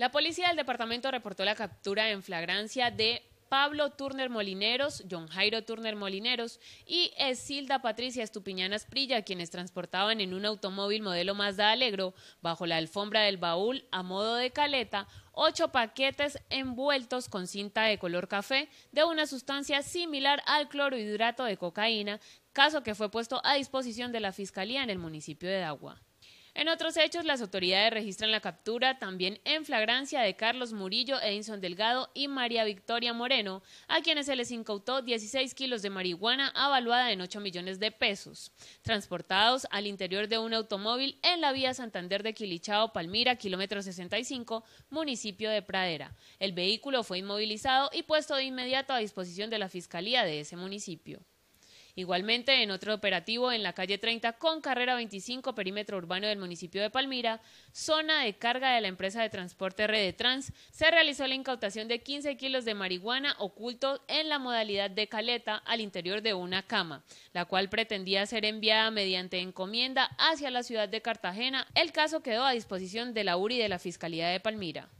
La policía del departamento reportó la captura en flagrancia de Pablo Turner Molineros, John Jairo Turner Molineros y Esilda Patricia Estupiñanas Prilla, quienes transportaban en un automóvil modelo Mazda Alegro, bajo la alfombra del baúl a modo de caleta, ocho paquetes envueltos con cinta de color café de una sustancia similar al clorohidrato de cocaína, caso que fue puesto a disposición de la Fiscalía en el municipio de Dagua. En otros hechos, las autoridades registran la captura también en flagrancia de Carlos Murillo, Edinson Delgado y María Victoria Moreno, a quienes se les incautó 16 kilos de marihuana avaluada en 8 millones de pesos, transportados al interior de un automóvil en la vía Santander de Quilichao, Palmira, kilómetro 65, municipio de Pradera. El vehículo fue inmovilizado y puesto de inmediato a disposición de la Fiscalía de ese municipio. Igualmente, en otro operativo en la calle 30 con carrera 25, perímetro urbano del municipio de Palmira, zona de carga de la empresa de transporte Red Trans, se realizó la incautación de 15 kilos de marihuana ocultos en la modalidad de caleta al interior de una cama, la cual pretendía ser enviada mediante encomienda hacia la ciudad de Cartagena. El caso quedó a disposición de la URI de la Fiscalía de Palmira.